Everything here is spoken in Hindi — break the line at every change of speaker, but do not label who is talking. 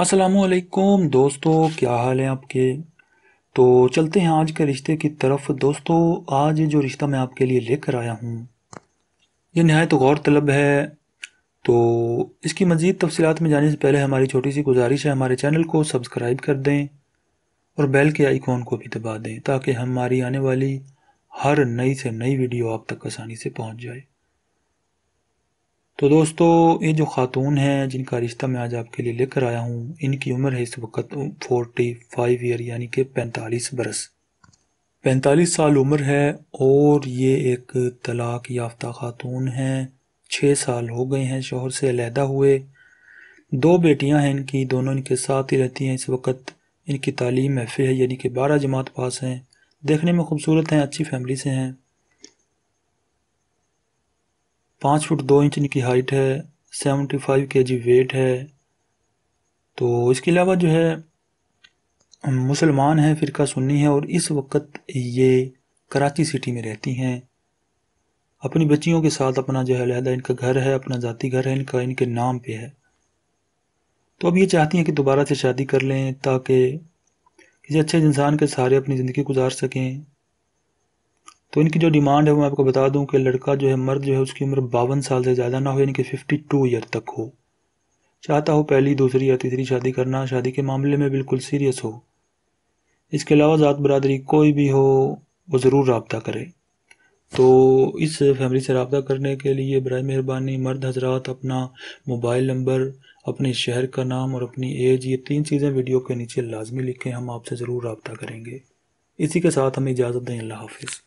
असलकुम दोस्तों क्या हाल है आपके तो चलते हैं आज के रिश्ते की तरफ दोस्तों आज जो रिश्ता मैं आपके लिए लेकर आया हूँ ये नहायत गौर तलब है तो इसकी मज़ीद तफसीत में जाने से पहले हमारी छोटी सी गुजारिश है हमारे चैनल को सब्सक्राइब कर दें और बेल के आइकॉन को भी दबा दें ताकि हमारी आने वाली हर नई से नई वीडियो आप तक आसानी से पहुँच जाए तो दोस्तों ये जो ख़ातून हैं जिनका रिश्ता मैं आज आपके लिए लेकर आया हूँ इनकी उम्र है इस वक्त फोर्टी फाइव ईयर यानी कि पैंतालीस बरस पैंतालीस साल उम्र है और ये एक तलाक याफ्ता खातून हैं छः साल हो गए हैं शोहर से अलहदा हुए दो बेटियाँ हैं इनकी दोनों इनके साथ ही रहती हैं इस वक्त इनकी तालीम महफिल है यानी कि बारह जमात पास हैं देखने में खूबसूरत हैं अच्छी फैमिली से हैं पाँच फुट दो इंच इनकी हाइट है सेवेंटी फाइव के जी वेट है तो इसके अलावा जो है मुसलमान हैं फिर सुन्नी है और इस वक्त ये कराची सिटी में रहती हैं अपनी बच्चियों के साथ अपना जो है लहदा इनका घर है अपना ज़ाती घर है इनका इनके नाम पे है तो अब ये चाहती हैं कि दोबारा से शादी कर लें ताकि किसी अच्छे इंसान के सहारे अपनी ज़िंदगी गुजार सकें तो इनकी जो डिमांड है वो मैं आपको बता दूं कि लड़का जो है मर्द जो है उसकी उम्र बावन साल से ज़्यादा ना हो यानी कि फिफ्टी टू ईयर तक हो चाहता हो पहली दूसरी या तीसरी शादी करना शादी के मामले में बिल्कुल सीरियस हो इसके अलावा ज़ात बरदरी कोई भी हो वो ज़रूर रबता करे तो इस फैमिली से रबता करने के लिए बर मेहरबानी मर्द हजरात अपना मोबाइल नंबर अपने शहर का नाम और अपनी एज ये तीन चीज़ें वीडियो के नीचे लाजमी लिखें हम आपसे ज़रूर रबता करेंगे इसी के साथ हमें इजाज़त दें अल्लाह हाफिज़